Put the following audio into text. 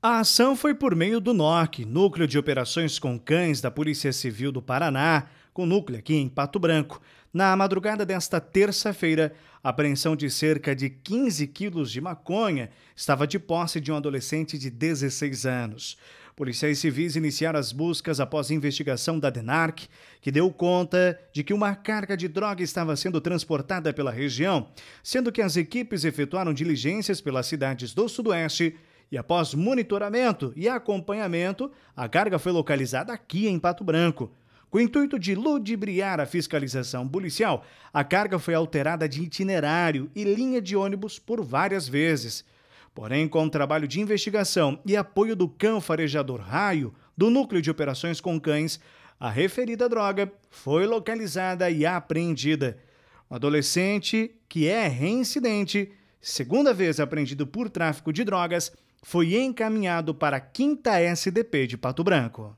A ação foi por meio do NOC, Núcleo de Operações com Cães da Polícia Civil do Paraná, com núcleo aqui em Pato Branco. Na madrugada desta terça-feira, a apreensão de cerca de 15 quilos de maconha estava de posse de um adolescente de 16 anos. Policiais civis iniciaram as buscas após a investigação da DENARC, que deu conta de que uma carga de droga estava sendo transportada pela região, sendo que as equipes efetuaram diligências pelas cidades do Sudoeste e após monitoramento e acompanhamento, a carga foi localizada aqui em Pato Branco. Com o intuito de ludibriar a fiscalização policial, a carga foi alterada de itinerário e linha de ônibus por várias vezes. Porém, com o trabalho de investigação e apoio do cão farejador Raio, do Núcleo de Operações com Cães, a referida droga foi localizada e apreendida. O adolescente, que é reincidente, segunda vez apreendido por tráfico de drogas, foi encaminhado para a 5 SDP de Pato Branco.